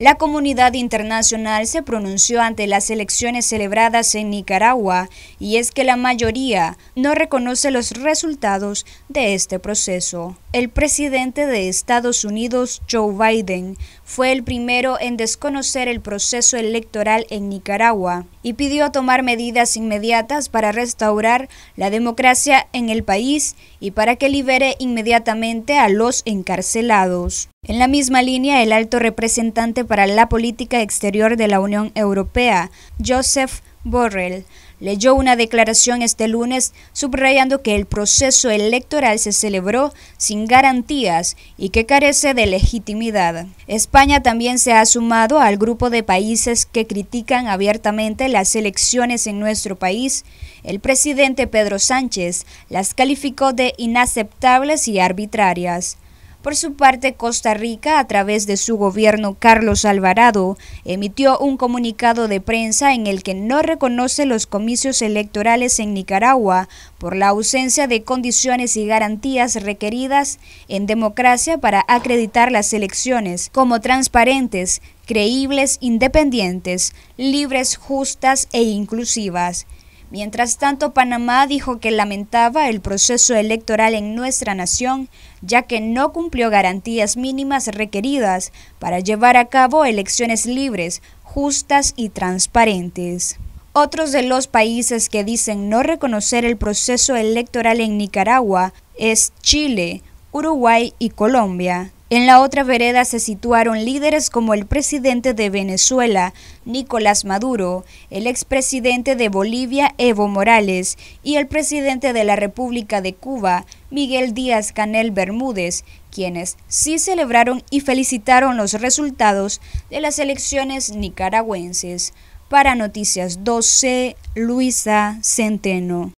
La comunidad internacional se pronunció ante las elecciones celebradas en Nicaragua y es que la mayoría no reconoce los resultados de este proceso. El presidente de Estados Unidos, Joe Biden, fue el primero en desconocer el proceso electoral en Nicaragua y pidió tomar medidas inmediatas para restaurar la democracia en el país y para que libere inmediatamente a los encarcelados. En la misma línea, el alto representante para la política exterior de la Unión Europea, Joseph Borrell, leyó una declaración este lunes subrayando que el proceso electoral se celebró sin garantías y que carece de legitimidad. España también se ha sumado al grupo de países que critican abiertamente las elecciones en nuestro país. El presidente Pedro Sánchez las calificó de inaceptables y arbitrarias. Por su parte, Costa Rica, a través de su gobierno Carlos Alvarado, emitió un comunicado de prensa en el que no reconoce los comicios electorales en Nicaragua por la ausencia de condiciones y garantías requeridas en democracia para acreditar las elecciones como transparentes, creíbles, independientes, libres, justas e inclusivas. Mientras tanto, Panamá dijo que lamentaba el proceso electoral en nuestra nación, ya que no cumplió garantías mínimas requeridas para llevar a cabo elecciones libres, justas y transparentes. Otros de los países que dicen no reconocer el proceso electoral en Nicaragua es Chile, Uruguay y Colombia. En la otra vereda se situaron líderes como el presidente de Venezuela, Nicolás Maduro, el expresidente de Bolivia, Evo Morales, y el presidente de la República de Cuba, Miguel Díaz Canel Bermúdez, quienes sí celebraron y felicitaron los resultados de las elecciones nicaragüenses. Para Noticias 12, Luisa Centeno.